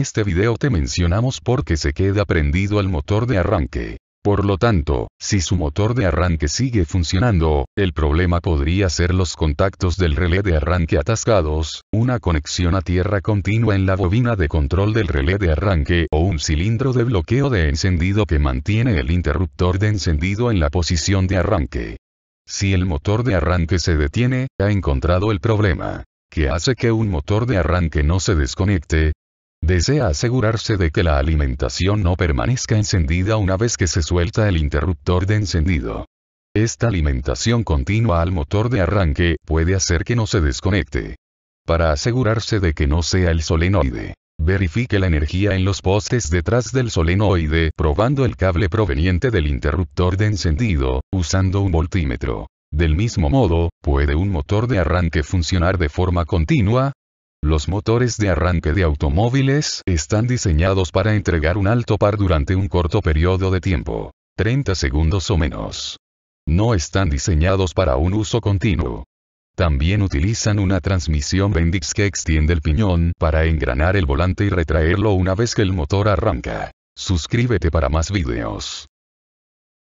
este video te mencionamos porque se queda prendido el motor de arranque. Por lo tanto, si su motor de arranque sigue funcionando, el problema podría ser los contactos del relé de arranque atascados, una conexión a tierra continua en la bobina de control del relé de arranque o un cilindro de bloqueo de encendido que mantiene el interruptor de encendido en la posición de arranque. Si el motor de arranque se detiene, ha encontrado el problema que hace que un motor de arranque no se desconecte, Desea asegurarse de que la alimentación no permanezca encendida una vez que se suelta el interruptor de encendido. Esta alimentación continua al motor de arranque puede hacer que no se desconecte. Para asegurarse de que no sea el solenoide, verifique la energía en los postes detrás del solenoide probando el cable proveniente del interruptor de encendido, usando un voltímetro. Del mismo modo, puede un motor de arranque funcionar de forma continua, los motores de arranque de automóviles están diseñados para entregar un alto par durante un corto periodo de tiempo, 30 segundos o menos. No están diseñados para un uso continuo. También utilizan una transmisión Bendix que extiende el piñón para engranar el volante y retraerlo una vez que el motor arranca. Suscríbete para más videos.